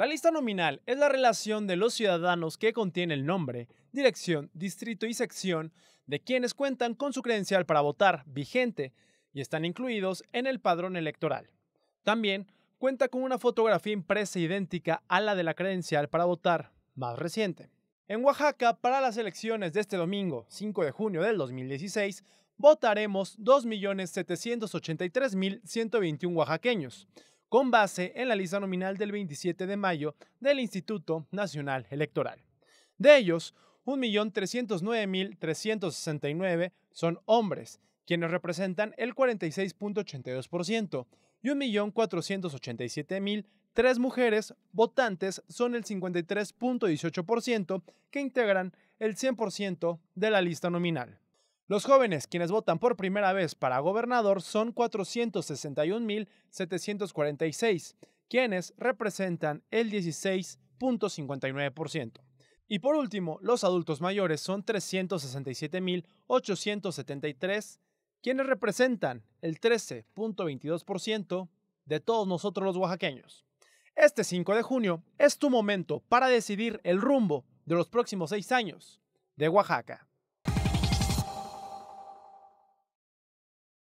La lista nominal es la relación de los ciudadanos que contiene el nombre, dirección, distrito y sección de quienes cuentan con su credencial para votar vigente y están incluidos en el padrón electoral. También cuenta con una fotografía impresa idéntica a la de la credencial para votar más reciente. En Oaxaca, para las elecciones de este domingo, 5 de junio del 2016, votaremos 2.783.121 oaxaqueños, con base en la lista nominal del 27 de mayo del Instituto Nacional Electoral. De ellos, 1.309.369 son hombres, quienes representan el 46.82%, y 1.487.003 mujeres votantes son el 53.18% que integran el 100% de la lista nominal. Los jóvenes quienes votan por primera vez para gobernador son 461.746, quienes representan el 16.59%. Y por último, los adultos mayores son 367.873, quienes representan el 13.22% de todos nosotros los oaxaqueños. Este 5 de junio es tu momento para decidir el rumbo de los próximos seis años de Oaxaca.